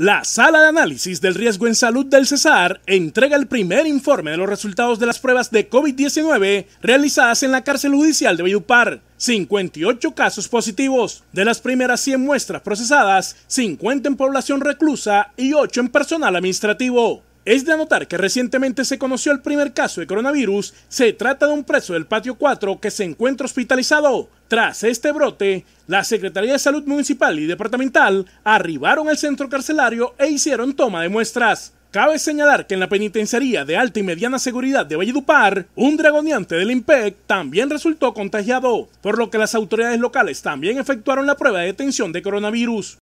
La Sala de Análisis del Riesgo en Salud del Cesar entrega el primer informe de los resultados de las pruebas de COVID-19 realizadas en la cárcel judicial de y 58 casos positivos. De las primeras 100 muestras procesadas, 50 en población reclusa y 8 en personal administrativo. Es de anotar que recientemente se conoció el primer caso de coronavirus. Se trata de un preso del patio 4 que se encuentra hospitalizado. Tras este brote, la Secretaría de Salud Municipal y Departamental arribaron al centro carcelario e hicieron toma de muestras. Cabe señalar que en la penitenciaría de alta y mediana seguridad de Valledupar, un dragoneante del IMPEC también resultó contagiado, por lo que las autoridades locales también efectuaron la prueba de detención de coronavirus.